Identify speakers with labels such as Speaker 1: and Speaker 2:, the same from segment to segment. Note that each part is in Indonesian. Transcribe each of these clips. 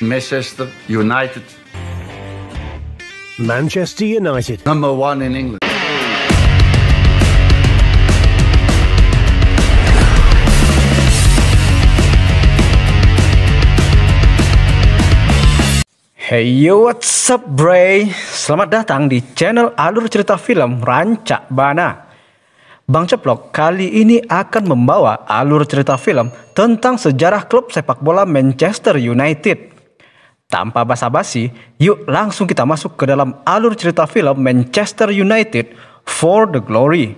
Speaker 1: Manchester United. Manchester United. Number one in England. Hey yo what's up Bray Selamat datang di channel alur cerita film Rancak Bana Bang Ceplok kali ini akan membawa alur cerita film tentang sejarah klub sepak bola Manchester United tanpa basa-basi, yuk langsung kita masuk ke dalam alur cerita film Manchester United for the Glory.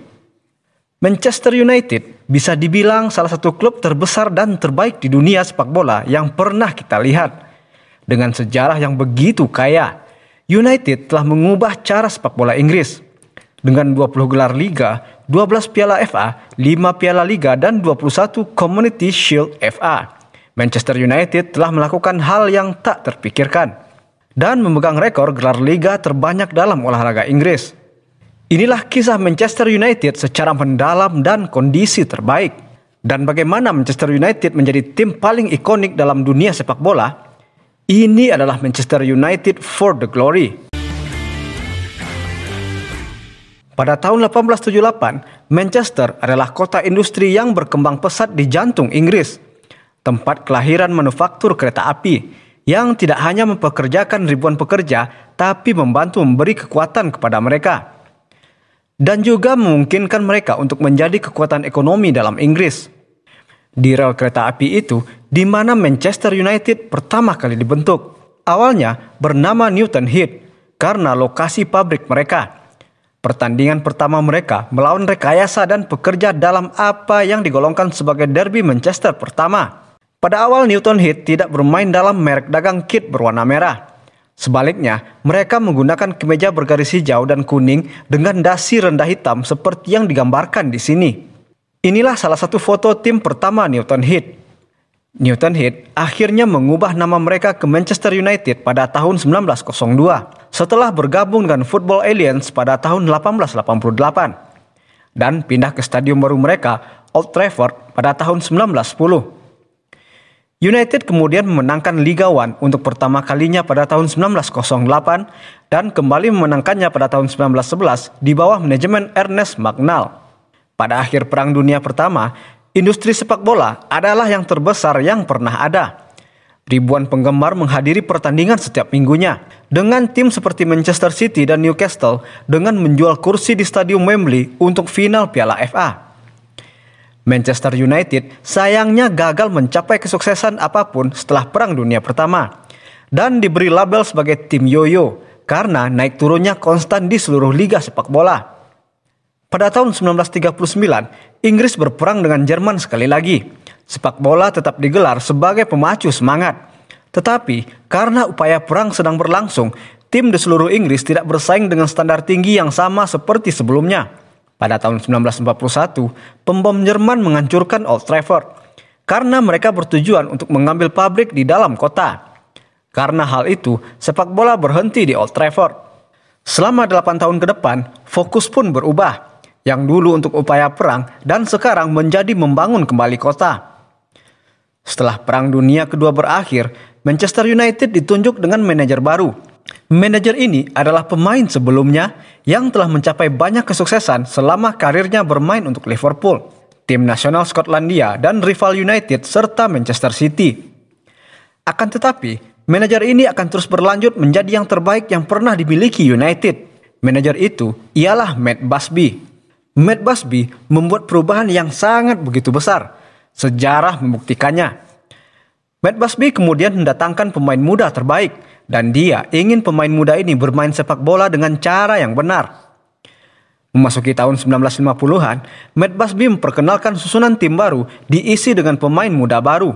Speaker 1: Manchester United bisa dibilang salah satu klub terbesar dan terbaik di dunia sepak bola yang pernah kita lihat. Dengan sejarah yang begitu kaya, United telah mengubah cara sepak bola Inggris. Dengan 20 gelar liga, 12 piala FA, 5 piala liga dan 21 Community Shield FA. Manchester United telah melakukan hal yang tak terpikirkan dan memegang rekor gelar liga terbanyak dalam olahraga Inggris. Inilah kisah Manchester United secara mendalam dan kondisi terbaik. Dan bagaimana Manchester United menjadi tim paling ikonik dalam dunia sepak bola? Ini adalah Manchester United for the glory. Pada tahun 1878, Manchester adalah kota industri yang berkembang pesat di jantung Inggris tempat kelahiran manufaktur kereta api yang tidak hanya mempekerjakan ribuan pekerja, tapi membantu memberi kekuatan kepada mereka. Dan juga memungkinkan mereka untuk menjadi kekuatan ekonomi dalam Inggris. Di rel kereta api itu, di mana Manchester United pertama kali dibentuk. Awalnya bernama Newton Heath karena lokasi pabrik mereka. Pertandingan pertama mereka melawan rekayasa dan pekerja dalam apa yang digolongkan sebagai derby Manchester pertama. Pada awal Newton Heat tidak bermain dalam merek dagang kit berwarna merah. Sebaliknya, mereka menggunakan kemeja bergaris hijau dan kuning dengan dasi rendah hitam seperti yang digambarkan di sini. Inilah salah satu foto tim pertama Newton Heat. Newton Heat akhirnya mengubah nama mereka ke Manchester United pada tahun 1902 setelah bergabung dengan Football Alliance pada tahun 1888 dan pindah ke stadium baru mereka, Old Trafford, pada tahun 1910. United kemudian memenangkan Liga One untuk pertama kalinya pada tahun 1908 dan kembali memenangkannya pada tahun 1911 di bawah manajemen Ernest Magnal. Pada akhir Perang Dunia Pertama, industri sepak bola adalah yang terbesar yang pernah ada. Ribuan penggemar menghadiri pertandingan setiap minggunya. Dengan tim seperti Manchester City dan Newcastle dengan menjual kursi di Stadium Wembley untuk final Piala FA. Manchester United sayangnya gagal mencapai kesuksesan apapun setelah Perang Dunia Pertama dan diberi label sebagai tim yoyo karena naik turunnya konstan di seluruh liga sepak bola. Pada tahun 1939, Inggris berperang dengan Jerman sekali lagi. Sepak bola tetap digelar sebagai pemacu semangat. Tetapi karena upaya perang sedang berlangsung, tim di seluruh Inggris tidak bersaing dengan standar tinggi yang sama seperti sebelumnya. Pada tahun 1941, pembom Jerman menghancurkan Old Trafford karena mereka bertujuan untuk mengambil pabrik di dalam kota. Karena hal itu, sepak bola berhenti di Old Trafford. Selama 8 tahun ke depan, fokus pun berubah. Yang dulu untuk upaya perang dan sekarang menjadi membangun kembali kota. Setelah Perang Dunia Kedua berakhir, Manchester United ditunjuk dengan manajer baru, Manajer ini adalah pemain sebelumnya yang telah mencapai banyak kesuksesan selama karirnya bermain untuk Liverpool, tim nasional Skotlandia dan rival United serta Manchester City. Akan tetapi, manajer ini akan terus berlanjut menjadi yang terbaik yang pernah dimiliki United. Manajer itu ialah Matt Busby. Matt Busby membuat perubahan yang sangat begitu besar. Sejarah membuktikannya. Matt Busby kemudian mendatangkan pemain muda terbaik, dan dia ingin pemain muda ini bermain sepak bola dengan cara yang benar. Memasuki tahun 1950-an, Matt Busby memperkenalkan susunan tim baru diisi dengan pemain muda baru.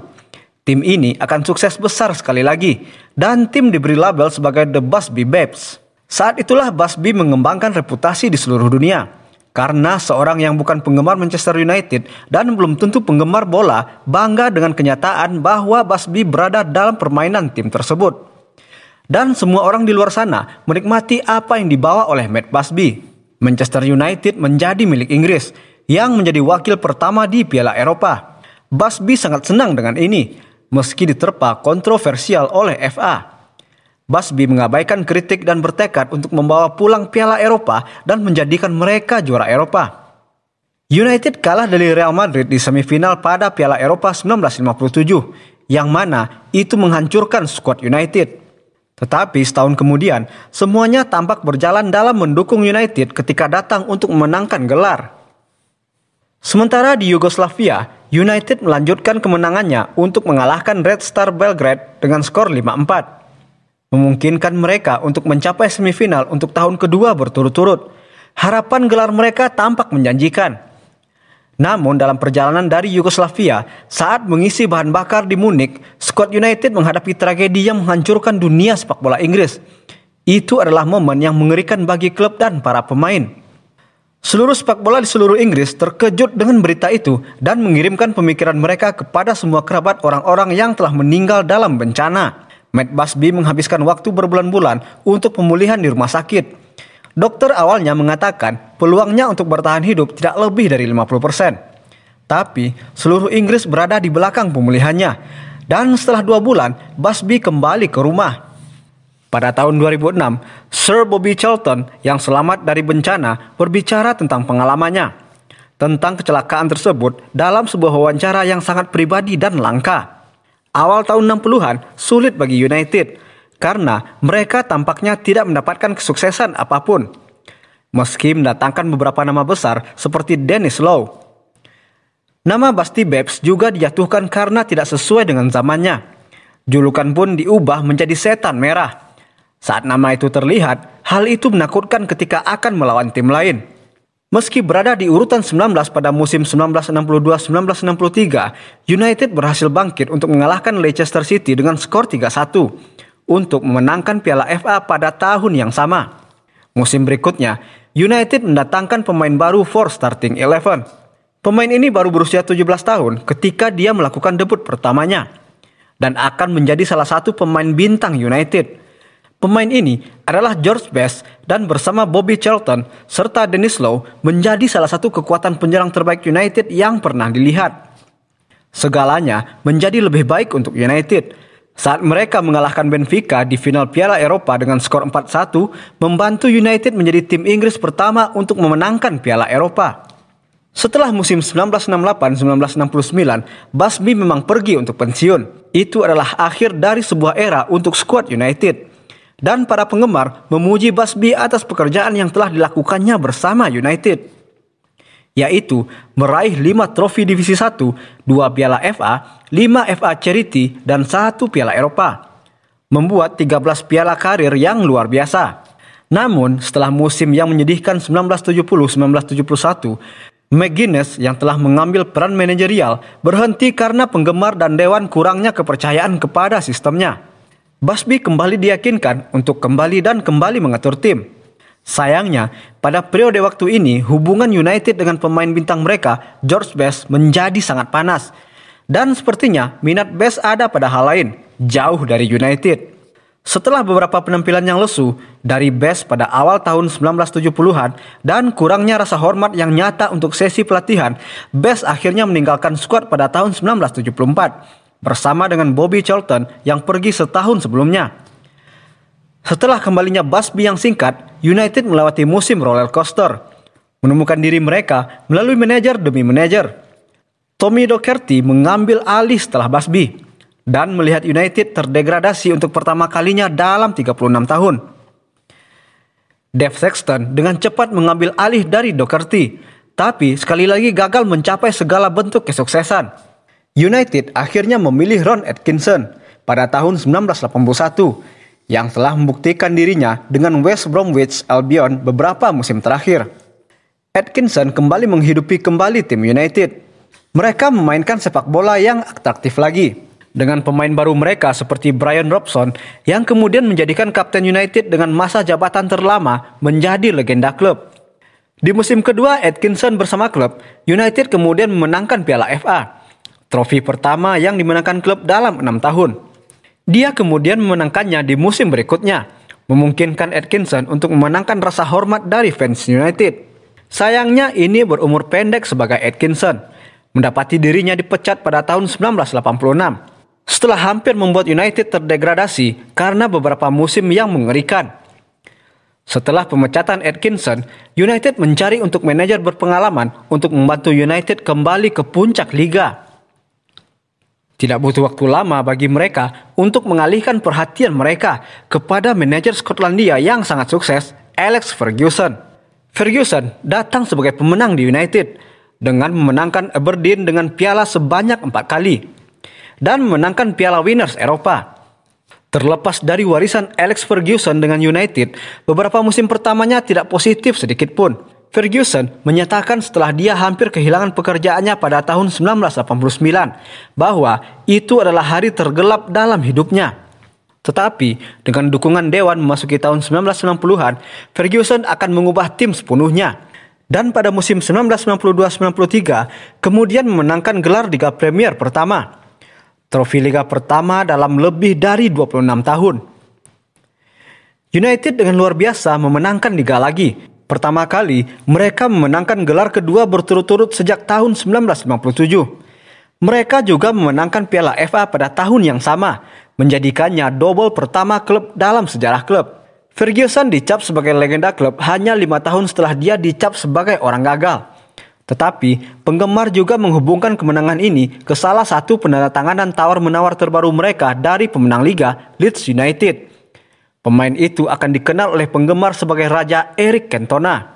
Speaker 1: Tim ini akan sukses besar sekali lagi dan tim diberi label sebagai The Busby Babes. Saat itulah Busby mengembangkan reputasi di seluruh dunia. Karena seorang yang bukan penggemar Manchester United dan belum tentu penggemar bola bangga dengan kenyataan bahwa Busby berada dalam permainan tim tersebut dan semua orang di luar sana menikmati apa yang dibawa oleh Matt Busby. Manchester United menjadi milik Inggris yang menjadi wakil pertama di Piala Eropa. Busby sangat senang dengan ini meski diterpa kontroversial oleh FA. Busby mengabaikan kritik dan bertekad untuk membawa pulang Piala Eropa dan menjadikan mereka juara Eropa. United kalah dari Real Madrid di semifinal pada Piala Eropa 1957, yang mana itu menghancurkan skuad United. Tetapi setahun kemudian, semuanya tampak berjalan dalam mendukung United ketika datang untuk memenangkan gelar. Sementara di Yugoslavia, United melanjutkan kemenangannya untuk mengalahkan Red Star Belgrade dengan skor 5-4. Memungkinkan mereka untuk mencapai semifinal untuk tahun kedua berturut-turut. Harapan gelar mereka tampak menjanjikan. Namun dalam perjalanan dari Yugoslavia, saat mengisi bahan bakar di Munich, Scott United menghadapi tragedi yang menghancurkan dunia sepak bola Inggris. Itu adalah momen yang mengerikan bagi klub dan para pemain. Seluruh sepak bola di seluruh Inggris terkejut dengan berita itu dan mengirimkan pemikiran mereka kepada semua kerabat orang-orang yang telah meninggal dalam bencana. Matt Busby menghabiskan waktu berbulan-bulan untuk pemulihan di rumah sakit. Dokter awalnya mengatakan peluangnya untuk bertahan hidup tidak lebih dari 50%. Tapi seluruh Inggris berada di belakang pemulihannya dan setelah dua bulan Busby kembali ke rumah. Pada tahun 2006, Sir Bobby Charlton yang selamat dari bencana berbicara tentang pengalamannya tentang kecelakaan tersebut dalam sebuah wawancara yang sangat pribadi dan langka. Awal tahun 60-an sulit bagi United karena mereka tampaknya tidak mendapatkan kesuksesan apapun. Meski mendatangkan beberapa nama besar seperti Dennis Lowe. Nama Basti Babs juga dijatuhkan karena tidak sesuai dengan zamannya. Julukan pun diubah menjadi setan merah. Saat nama itu terlihat, hal itu menakutkan ketika akan melawan tim lain. Meski berada di urutan 19 pada musim 1962-1963, United berhasil bangkit untuk mengalahkan Leicester City dengan skor 3-1 untuk memenangkan Piala FA pada tahun yang sama. Musim berikutnya, United mendatangkan pemain baru for starting eleven. Pemain ini baru berusia 17 tahun ketika dia melakukan debut pertamanya dan akan menjadi salah satu pemain bintang United. Pemain ini adalah George Best dan bersama Bobby Charlton serta Dennis Law menjadi salah satu kekuatan penyerang terbaik United yang pernah dilihat. Segalanya menjadi lebih baik untuk United saat mereka mengalahkan Benfica di final Piala Eropa dengan skor 4-1, membantu United menjadi tim Inggris pertama untuk memenangkan Piala Eropa. Setelah musim 1968-1969, Basmi memang pergi untuk pensiun. Itu adalah akhir dari sebuah era untuk skuad United. Dan para penggemar memuji Basmi atas pekerjaan yang telah dilakukannya bersama United yaitu meraih 5 trofi divisi 1, 2 piala FA, 5 FA Charity, dan 1 piala Eropa. Membuat 13 piala karir yang luar biasa. Namun, setelah musim yang menyedihkan 1970-1971, McGuinness yang telah mengambil peran manajerial berhenti karena penggemar dan dewan kurangnya kepercayaan kepada sistemnya. Busby kembali diyakinkan untuk kembali dan kembali mengatur tim. Sayangnya, pada periode waktu ini hubungan United dengan pemain bintang mereka, George Best, menjadi sangat panas. Dan sepertinya minat Best ada pada hal lain, jauh dari United. Setelah beberapa penampilan yang lesu dari Best pada awal tahun 1970-an dan kurangnya rasa hormat yang nyata untuk sesi pelatihan, Best akhirnya meninggalkan skuad pada tahun 1974 bersama dengan Bobby Charlton yang pergi setahun sebelumnya. Setelah kembalinya Busby yang singkat, United melewati musim roller coaster. Menemukan diri mereka melalui manajer demi manajer. Tommy Doherty mengambil alih setelah Busby dan melihat United terdegradasi untuk pertama kalinya dalam 36 tahun. Dave Sexton dengan cepat mengambil alih dari Doherty, tapi sekali lagi gagal mencapai segala bentuk kesuksesan. United akhirnya memilih Ron Atkinson pada tahun 1981 yang telah membuktikan dirinya dengan West Bromwich Albion beberapa musim terakhir. Atkinson kembali menghidupi kembali tim United. Mereka memainkan sepak bola yang atraktif lagi. Dengan pemain baru mereka seperti Brian Robson yang kemudian menjadikan Kapten United dengan masa jabatan terlama menjadi legenda klub. Di musim kedua Atkinson bersama klub, United kemudian memenangkan Piala FA. Trofi pertama yang dimenangkan klub dalam enam tahun. Dia kemudian memenangkannya di musim berikutnya, memungkinkan Atkinson untuk memenangkan rasa hormat dari fans United. Sayangnya ini berumur pendek sebagai Atkinson, mendapati dirinya dipecat pada tahun 1986. Setelah hampir membuat United terdegradasi karena beberapa musim yang mengerikan. Setelah pemecatan Atkinson, United mencari untuk manajer berpengalaman untuk membantu United kembali ke puncak liga. Tidak butuh waktu lama bagi mereka untuk mengalihkan perhatian mereka kepada manajer Skotlandia yang sangat sukses, Alex Ferguson. Ferguson datang sebagai pemenang di United dengan memenangkan Aberdeen dengan piala sebanyak empat kali dan memenangkan piala Winners Eropa. Terlepas dari warisan Alex Ferguson dengan United, beberapa musim pertamanya tidak positif sedikit pun. Ferguson menyatakan setelah dia hampir kehilangan pekerjaannya pada tahun 1989 bahwa itu adalah hari tergelap dalam hidupnya. Tetapi dengan dukungan Dewan memasuki tahun 1990-an, Ferguson akan mengubah tim sepenuhnya. Dan pada musim 1992-93, kemudian memenangkan gelar Liga Premier pertama. Trofi Liga pertama dalam lebih dari 26 tahun. United dengan luar biasa memenangkan Liga lagi Pertama kali, mereka memenangkan gelar kedua berturut-turut sejak tahun 1957. Mereka juga memenangkan Piala FA pada tahun yang sama, menjadikannya double pertama klub dalam sejarah klub. Ferguson dicap sebagai legenda klub hanya lima tahun setelah dia dicap sebagai orang gagal. Tetapi, penggemar juga menghubungkan kemenangan ini ke salah satu penandatanganan tawar-menawar terbaru mereka dari pemenang liga, Leeds United. Pemain itu akan dikenal oleh penggemar sebagai Raja Eric Cantona.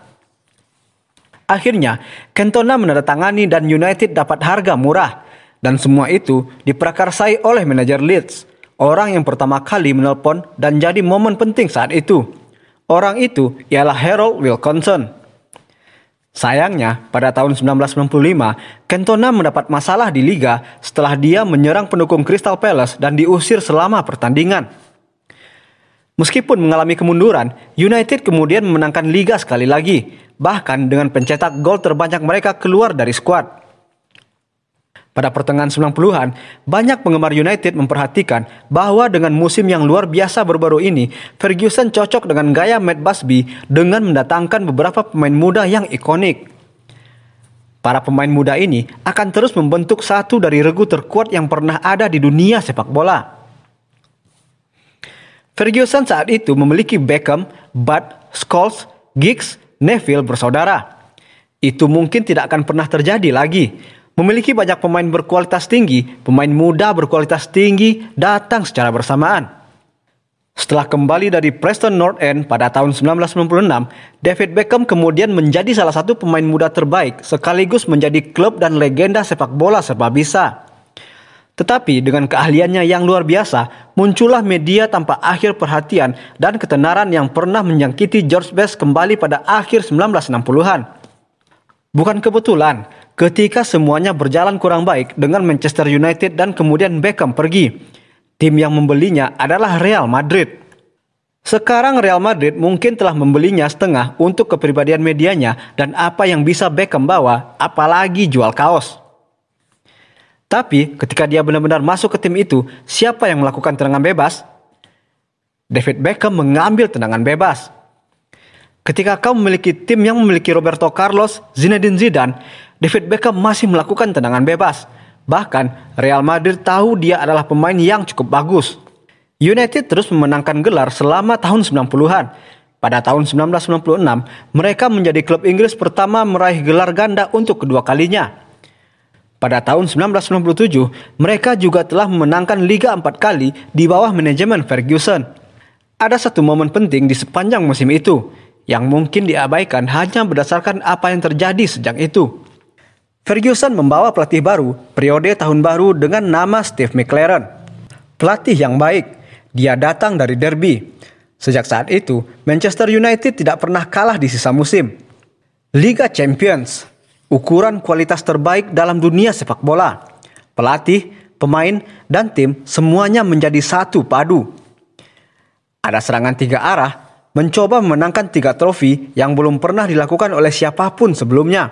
Speaker 1: Akhirnya, Cantona menandatangani dan United dapat harga murah. Dan semua itu diprakarsai oleh manajer Leeds, orang yang pertama kali menelpon dan jadi momen penting saat itu. Orang itu ialah Harold Wilkinson. Sayangnya, pada tahun 1995, Cantona mendapat masalah di liga setelah dia menyerang pendukung Crystal Palace dan diusir selama pertandingan. Meskipun mengalami kemunduran, United kemudian memenangkan liga sekali lagi, bahkan dengan pencetak gol terbanyak mereka keluar dari skuad. Pada pertengahan 90-an, banyak penggemar United memperhatikan bahwa dengan musim yang luar biasa baru-baru ini, Ferguson cocok dengan gaya Matt Busby dengan mendatangkan beberapa pemain muda yang ikonik. Para pemain muda ini akan terus membentuk satu dari regu terkuat yang pernah ada di dunia sepak bola. Ferguson saat itu memiliki Beckham, Bud, Scholes, Giggs, Neville bersaudara. Itu mungkin tidak akan pernah terjadi lagi. Memiliki banyak pemain berkualitas tinggi, pemain muda berkualitas tinggi datang secara bersamaan. Setelah kembali dari Preston North End pada tahun 1996, David Beckham kemudian menjadi salah satu pemain muda terbaik sekaligus menjadi klub dan legenda sepak bola serba bisa. Tetapi dengan keahliannya yang luar biasa, muncullah media tanpa akhir perhatian dan ketenaran yang pernah menjangkiti George Best kembali pada akhir 1960-an. Bukan kebetulan ketika semuanya berjalan kurang baik dengan Manchester United dan kemudian Beckham pergi. Tim yang membelinya adalah Real Madrid. Sekarang Real Madrid mungkin telah membelinya setengah untuk kepribadian medianya dan apa yang bisa Beckham bawa, apalagi jual kaos. Tapi ketika dia benar-benar masuk ke tim itu, siapa yang melakukan tendangan bebas? David Beckham mengambil tendangan bebas. Ketika kau memiliki tim yang memiliki Roberto Carlos, Zinedine Zidane, David Beckham masih melakukan tendangan bebas. Bahkan Real Madrid tahu dia adalah pemain yang cukup bagus. United terus memenangkan gelar selama tahun 90-an. Pada tahun 1996, mereka menjadi klub Inggris pertama meraih gelar ganda untuk kedua kalinya. Pada tahun 1997, mereka juga telah memenangkan Liga empat kali di bawah manajemen Ferguson. Ada satu momen penting di sepanjang musim itu, yang mungkin diabaikan hanya berdasarkan apa yang terjadi sejak itu. Ferguson membawa pelatih baru periode tahun baru dengan nama Steve McLaren. Pelatih yang baik, dia datang dari Derby. Sejak saat itu, Manchester United tidak pernah kalah di sisa musim. Liga Champions ukuran kualitas terbaik dalam dunia sepak bola. Pelatih, pemain, dan tim semuanya menjadi satu padu. Ada serangan tiga arah, mencoba memenangkan tiga trofi yang belum pernah dilakukan oleh siapapun sebelumnya.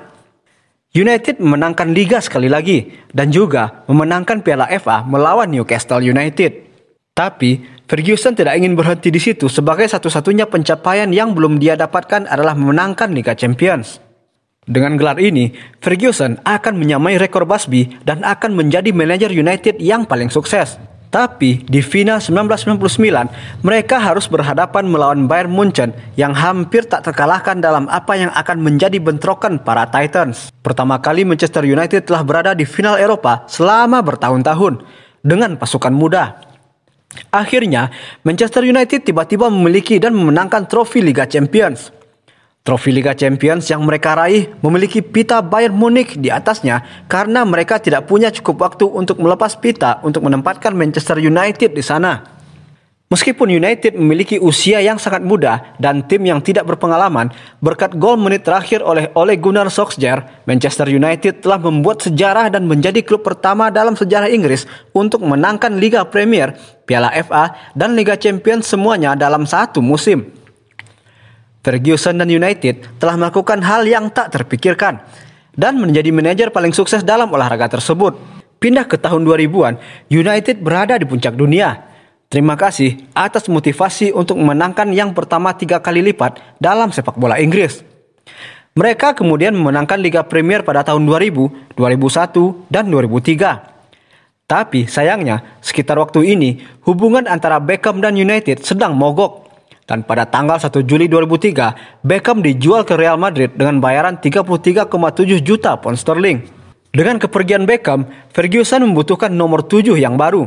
Speaker 1: United memenangkan Liga sekali lagi dan juga memenangkan Piala FA melawan Newcastle United. Tapi, Ferguson tidak ingin berhenti di situ sebagai satu-satunya pencapaian yang belum dia dapatkan adalah memenangkan Liga Champions. Dengan gelar ini, Ferguson akan menyamai rekor Busby dan akan menjadi manajer United yang paling sukses. Tapi di final 1999, mereka harus berhadapan melawan Bayern Munchen yang hampir tak terkalahkan dalam apa yang akan menjadi bentrokan para Titans. Pertama kali Manchester United telah berada di final Eropa selama bertahun-tahun dengan pasukan muda. Akhirnya, Manchester United tiba-tiba memiliki dan memenangkan trofi Liga Champions. Trofi Liga Champions yang mereka raih memiliki pita Bayern Munich di atasnya karena mereka tidak punya cukup waktu untuk melepas pita untuk menempatkan Manchester United di sana. Meskipun United memiliki usia yang sangat muda dan tim yang tidak berpengalaman, berkat gol menit terakhir oleh Ole Gunnar Solskjaer, Manchester United telah membuat sejarah dan menjadi klub pertama dalam sejarah Inggris untuk menangkan Liga Premier, Piala FA, dan Liga Champions semuanya dalam satu musim. Ferguson dan United telah melakukan hal yang tak terpikirkan dan menjadi manajer paling sukses dalam olahraga tersebut. Pindah ke tahun 2000-an, United berada di puncak dunia. Terima kasih atas motivasi untuk memenangkan yang pertama tiga kali lipat dalam sepak bola Inggris. Mereka kemudian memenangkan Liga Premier pada tahun 2000, 2001, dan 2003. Tapi sayangnya, sekitar waktu ini, hubungan antara Beckham dan United sedang mogok. Dan pada tanggal 1 Juli 2003, Beckham dijual ke Real Madrid dengan bayaran 33,7 juta pound sterling. Dengan kepergian Beckham, Ferguson membutuhkan nomor 7 yang baru.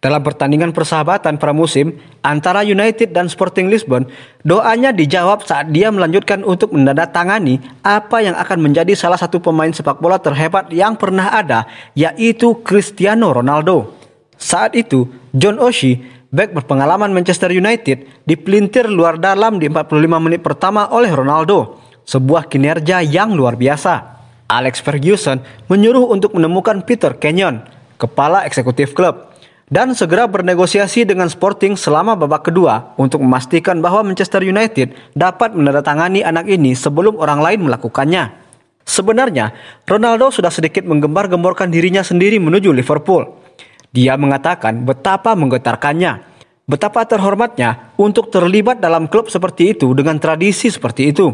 Speaker 1: Dalam pertandingan persahabatan pramusim antara United dan Sporting Lisbon, doanya dijawab saat dia melanjutkan untuk menandatangani apa yang akan menjadi salah satu pemain sepak bola terhebat yang pernah ada, yaitu Cristiano Ronaldo. Saat itu, John Oshie Bek berpengalaman Manchester United dipelintir luar dalam di 45 menit pertama oleh Ronaldo, sebuah kinerja yang luar biasa. Alex Ferguson menyuruh untuk menemukan Peter Kenyon, kepala eksekutif klub, dan segera bernegosiasi dengan Sporting selama babak kedua untuk memastikan bahwa Manchester United dapat menandatangani anak ini sebelum orang lain melakukannya. Sebenarnya, Ronaldo sudah sedikit menggembar-gemborkan dirinya sendiri menuju Liverpool. Dia mengatakan betapa menggetarkannya, betapa terhormatnya untuk terlibat dalam klub seperti itu dengan tradisi seperti itu.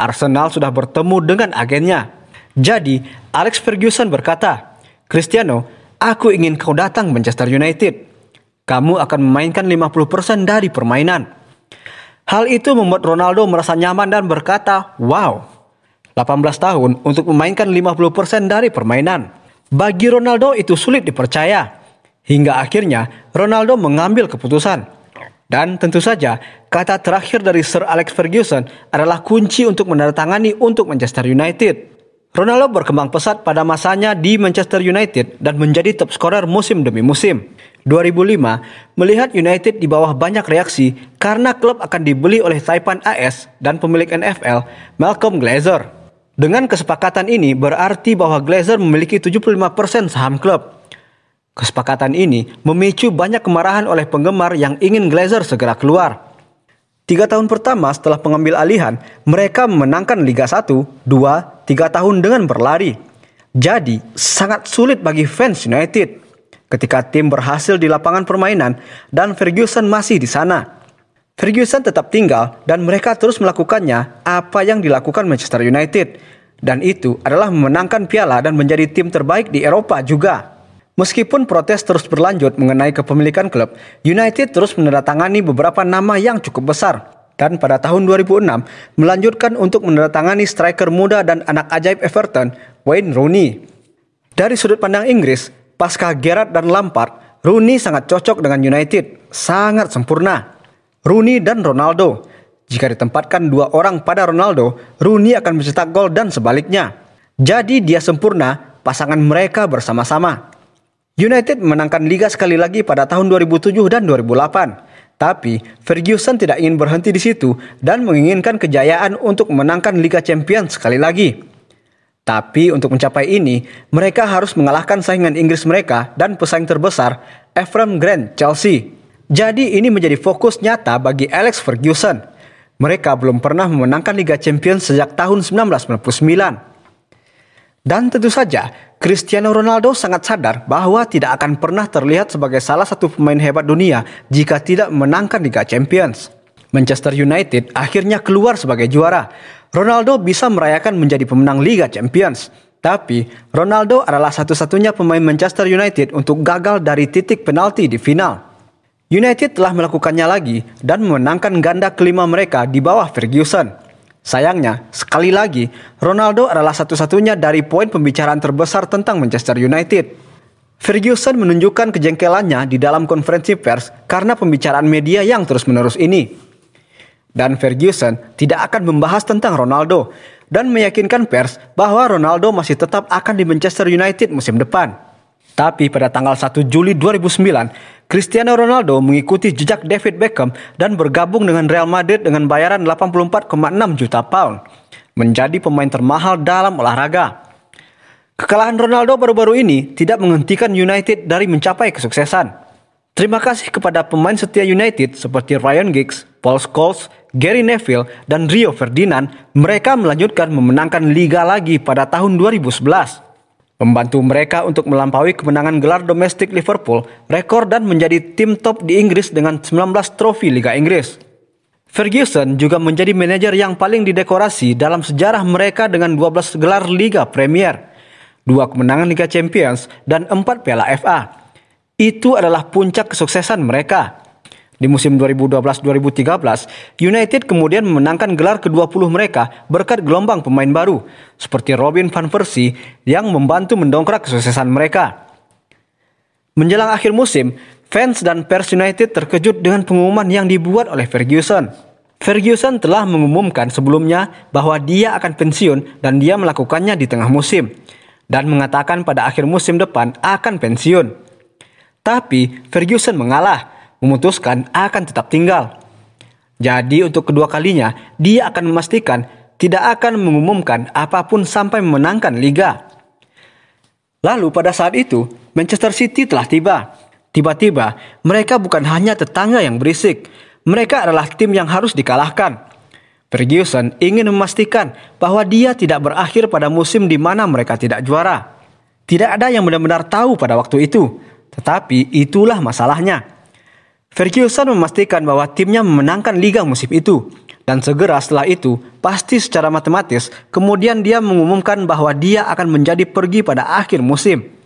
Speaker 1: Arsenal sudah bertemu dengan agennya. Jadi, Alex Ferguson berkata, "Cristiano, aku ingin kau datang Manchester United. Kamu akan memainkan 50% dari permainan." Hal itu membuat Ronaldo merasa nyaman dan berkata, "Wow, 18 tahun untuk memainkan 50% dari permainan." Bagi Ronaldo itu sulit dipercaya. Hingga akhirnya Ronaldo mengambil keputusan. Dan tentu saja kata terakhir dari Sir Alex Ferguson adalah kunci untuk menandatangani untuk Manchester United. Ronaldo berkembang pesat pada masanya di Manchester United dan menjadi top scorer musim demi musim. 2005 melihat United di bawah banyak reaksi karena klub akan dibeli oleh Taipan AS dan pemilik NFL Malcolm Glazer. Dengan kesepakatan ini berarti bahwa Glazer memiliki 75% saham klub. Kesepakatan ini memicu banyak kemarahan oleh penggemar yang ingin Glazer segera keluar. Tiga tahun pertama setelah pengambil alihan, mereka memenangkan Liga 1, 2, 3 tahun dengan berlari. Jadi, sangat sulit bagi fans United ketika tim berhasil di lapangan permainan dan Ferguson masih di sana. Ferguson tetap tinggal dan mereka terus melakukannya apa yang dilakukan Manchester United. Dan itu adalah memenangkan piala dan menjadi tim terbaik di Eropa juga. Meskipun protes terus berlanjut mengenai kepemilikan klub, United terus menandatangani beberapa nama yang cukup besar. Dan pada tahun 2006, melanjutkan untuk menandatangani striker muda dan anak ajaib Everton, Wayne Rooney. Dari sudut pandang Inggris, pasca Gerrard dan Lampard, Rooney sangat cocok dengan United, sangat sempurna. Rooney dan Ronaldo. Jika ditempatkan dua orang pada Ronaldo, Rooney akan mencetak gol dan sebaliknya. Jadi dia sempurna pasangan mereka bersama-sama. United menangkan liga sekali lagi pada tahun 2007 dan 2008. Tapi Ferguson tidak ingin berhenti di situ dan menginginkan kejayaan untuk menangkan Liga Champions sekali lagi. Tapi untuk mencapai ini, mereka harus mengalahkan saingan Inggris mereka dan pesaing terbesar, Ephraim Grant Chelsea. Jadi ini menjadi fokus nyata bagi Alex Ferguson. Mereka belum pernah memenangkan Liga Champions sejak tahun 1999. Dan tentu saja, Cristiano Ronaldo sangat sadar bahwa tidak akan pernah terlihat sebagai salah satu pemain hebat dunia jika tidak memenangkan Liga Champions. Manchester United akhirnya keluar sebagai juara. Ronaldo bisa merayakan menjadi pemenang Liga Champions. Tapi, Ronaldo adalah satu-satunya pemain Manchester United untuk gagal dari titik penalti di final. United telah melakukannya lagi dan memenangkan ganda kelima mereka di bawah Ferguson. Sayangnya, sekali lagi, Ronaldo adalah satu-satunya dari poin pembicaraan terbesar tentang Manchester United. Ferguson menunjukkan kejengkelannya di dalam konferensi pers karena pembicaraan media yang terus-menerus ini. Dan Ferguson tidak akan membahas tentang Ronaldo dan meyakinkan pers bahwa Ronaldo masih tetap akan di Manchester United musim depan. Tapi pada tanggal 1 Juli 2009, Cristiano Ronaldo mengikuti jejak David Beckham dan bergabung dengan Real Madrid dengan bayaran 84,6 juta pound, menjadi pemain termahal dalam olahraga. Kekalahan Ronaldo baru-baru ini tidak menghentikan United dari mencapai kesuksesan. Terima kasih kepada pemain setia United seperti Ryan Giggs, Paul Scholes, Gary Neville, dan Rio Ferdinand, mereka melanjutkan memenangkan liga lagi pada tahun 2011. Membantu mereka untuk melampaui kemenangan gelar domestik Liverpool, rekor dan menjadi tim top di Inggris dengan 19 trofi Liga Inggris. Ferguson juga menjadi manajer yang paling didekorasi dalam sejarah mereka dengan 12 gelar Liga Premier, dua kemenangan Liga Champions, dan empat Piala FA. Itu adalah puncak kesuksesan mereka. Di musim 2012-2013, United kemudian memenangkan gelar ke-20 mereka berkat gelombang pemain baru seperti Robin van Persie yang membantu mendongkrak kesuksesan mereka. Menjelang akhir musim, fans dan pers United terkejut dengan pengumuman yang dibuat oleh Ferguson. Ferguson telah mengumumkan sebelumnya bahwa dia akan pensiun dan dia melakukannya di tengah musim dan mengatakan pada akhir musim depan akan pensiun. Tapi Ferguson mengalah memutuskan akan tetap tinggal. Jadi untuk kedua kalinya, dia akan memastikan tidak akan mengumumkan apapun sampai memenangkan liga. Lalu pada saat itu, Manchester City telah tiba. Tiba-tiba, mereka bukan hanya tetangga yang berisik, mereka adalah tim yang harus dikalahkan. Ferguson ingin memastikan bahwa dia tidak berakhir pada musim di mana mereka tidak juara. Tidak ada yang benar-benar tahu pada waktu itu, tetapi itulah masalahnya. Ferguson memastikan bahwa timnya memenangkan liga musim itu. Dan segera setelah itu, pasti secara matematis, kemudian dia mengumumkan bahwa dia akan menjadi pergi pada akhir musim.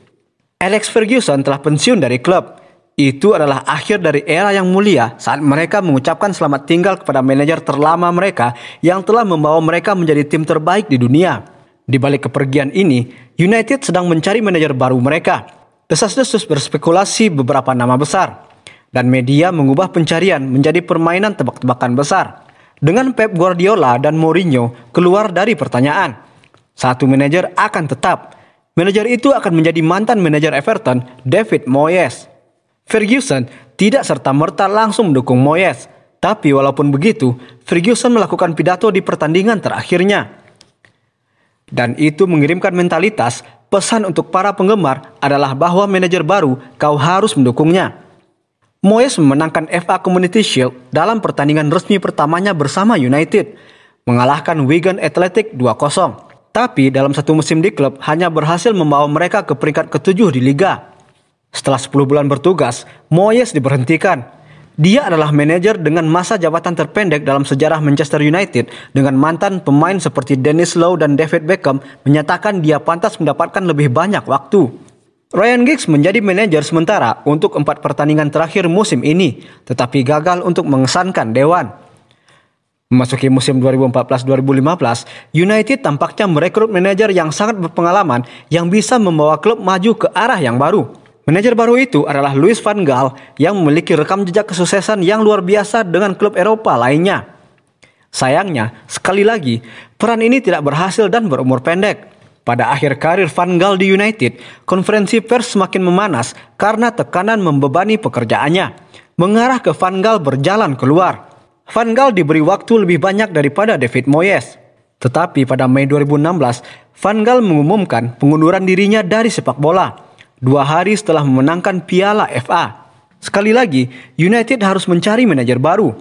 Speaker 1: Alex Ferguson telah pensiun dari klub. Itu adalah akhir dari era yang mulia saat mereka mengucapkan selamat tinggal kepada manajer terlama mereka yang telah membawa mereka menjadi tim terbaik di dunia. Di balik kepergian ini, United sedang mencari manajer baru mereka. Desas-desus berspekulasi beberapa nama besar dan media mengubah pencarian menjadi permainan tebak-tebakan besar. Dengan Pep Guardiola dan Mourinho keluar dari pertanyaan, satu manajer akan tetap. Manajer itu akan menjadi mantan manajer Everton, David Moyes. Ferguson tidak serta-merta langsung mendukung Moyes, tapi walaupun begitu, Ferguson melakukan pidato di pertandingan terakhirnya. Dan itu mengirimkan mentalitas pesan untuk para penggemar adalah bahwa manajer baru kau harus mendukungnya. Moyes memenangkan FA Community Shield dalam pertandingan resmi pertamanya bersama United, mengalahkan Wigan Athletic 2-0. Tapi dalam satu musim di klub hanya berhasil membawa mereka ke peringkat ketujuh di liga. Setelah 10 bulan bertugas, Moyes diberhentikan. Dia adalah manajer dengan masa jabatan terpendek dalam sejarah Manchester United dengan mantan pemain seperti Dennis Lowe dan David Beckham menyatakan dia pantas mendapatkan lebih banyak waktu. Ryan Giggs menjadi manajer sementara untuk empat pertandingan terakhir musim ini, tetapi gagal untuk mengesankan Dewan. Memasuki musim 2014-2015, United tampaknya merekrut manajer yang sangat berpengalaman yang bisa membawa klub maju ke arah yang baru. Manajer baru itu adalah Louis van Gaal yang memiliki rekam jejak kesuksesan yang luar biasa dengan klub Eropa lainnya. Sayangnya, sekali lagi, peran ini tidak berhasil dan berumur pendek. Pada akhir karir Van Gaal di United, konferensi pers semakin memanas karena tekanan membebani pekerjaannya, mengarah ke Van Gaal berjalan keluar. Van Gaal diberi waktu lebih banyak daripada David Moyes. Tetapi pada Mei 2016, Van Gaal mengumumkan pengunduran dirinya dari sepak bola, dua hari setelah memenangkan Piala FA. Sekali lagi, United harus mencari manajer baru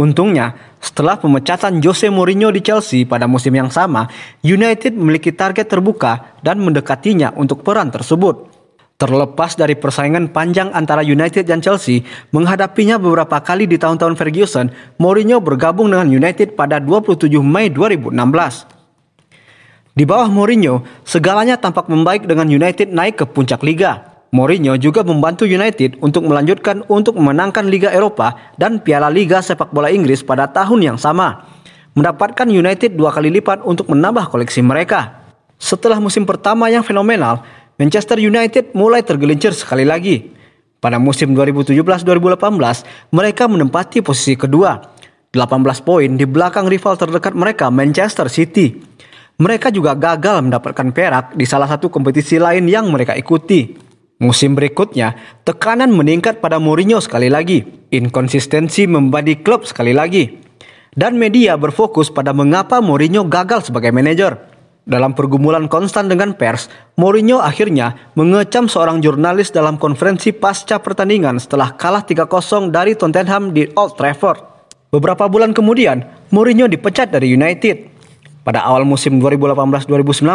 Speaker 1: Untungnya, setelah pemecatan Jose Mourinho di Chelsea pada musim yang sama, United memiliki target terbuka dan mendekatinya untuk peran tersebut. Terlepas dari persaingan panjang antara United dan Chelsea, menghadapinya beberapa kali di tahun-tahun Ferguson, Mourinho bergabung dengan United pada 27 Mei 2016. Di bawah Mourinho, segalanya tampak membaik dengan United naik ke puncak liga. Mourinho juga membantu United untuk melanjutkan untuk memenangkan Liga Eropa dan Piala Liga Sepak Bola Inggris pada tahun yang sama, mendapatkan United dua kali lipat untuk menambah koleksi mereka. Setelah musim pertama yang fenomenal, Manchester United mulai tergelincir sekali lagi. Pada musim 2017-2018, mereka menempati posisi kedua, 18 poin di belakang rival terdekat mereka Manchester City. Mereka juga gagal mendapatkan perak di salah satu kompetisi lain yang mereka ikuti. Musim berikutnya, tekanan meningkat pada Mourinho sekali lagi. Inkonsistensi membadi klub sekali lagi. Dan media berfokus pada mengapa Mourinho gagal sebagai manajer. Dalam pergumulan konstan dengan pers, Mourinho akhirnya mengecam seorang jurnalis dalam konferensi pasca pertandingan setelah kalah 3-0 dari Tottenham di Old Trafford. Beberapa bulan kemudian, Mourinho dipecat dari United. Pada awal musim 2018-2019,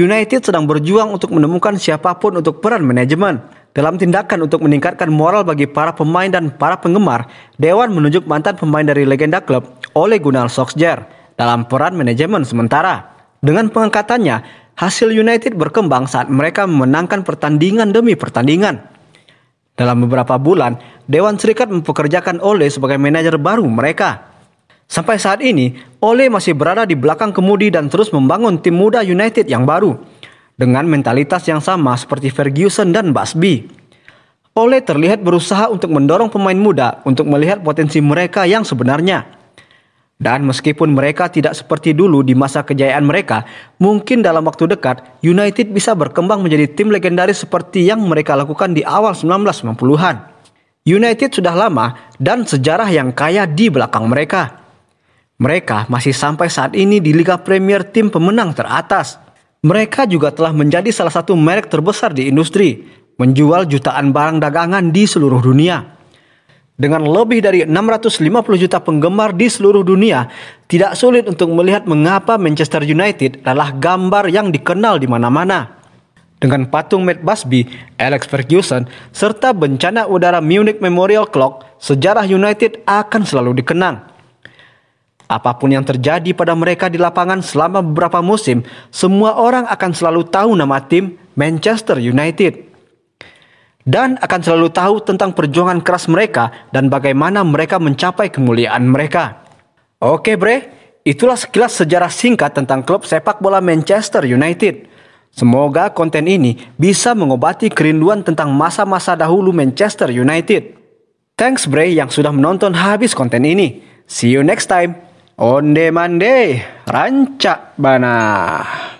Speaker 1: United sedang berjuang untuk menemukan siapapun untuk peran manajemen. Dalam tindakan untuk meningkatkan moral bagi para pemain dan para penggemar, Dewan menunjuk mantan pemain dari legenda klub Ole Gunnar Solskjaer dalam peran manajemen sementara. Dengan pengangkatannya, hasil United berkembang saat mereka memenangkan pertandingan demi pertandingan. Dalam beberapa bulan, Dewan Serikat mempekerjakan Ole sebagai manajer baru mereka. Sampai saat ini, Ole masih berada di belakang kemudi dan terus membangun tim muda United yang baru dengan mentalitas yang sama seperti Ferguson dan Busby. Ole terlihat berusaha untuk mendorong pemain muda untuk melihat potensi mereka yang sebenarnya. Dan meskipun mereka tidak seperti dulu di masa kejayaan mereka, mungkin dalam waktu dekat United bisa berkembang menjadi tim legendaris seperti yang mereka lakukan di awal 1990-an. United sudah lama dan sejarah yang kaya di belakang mereka. Mereka masih sampai saat ini di Liga Premier tim pemenang teratas. Mereka juga telah menjadi salah satu merek terbesar di industri, menjual jutaan barang dagangan di seluruh dunia. Dengan lebih dari 650 juta penggemar di seluruh dunia, tidak sulit untuk melihat mengapa Manchester United adalah gambar yang dikenal di mana-mana. Dengan patung Matt Busby, Alex Ferguson, serta bencana udara Munich Memorial Clock, sejarah United akan selalu dikenang. Apapun yang terjadi pada mereka di lapangan selama beberapa musim, semua orang akan selalu tahu nama tim Manchester United dan akan selalu tahu tentang perjuangan keras mereka dan bagaimana mereka mencapai kemuliaan mereka. Oke bre, itulah sekilas sejarah singkat tentang klub sepak bola Manchester United. Semoga konten ini bisa mengobati kerinduan tentang masa-masa dahulu Manchester United. Thanks bre yang sudah menonton habis konten ini. See you next time. Onde mande rancak banget.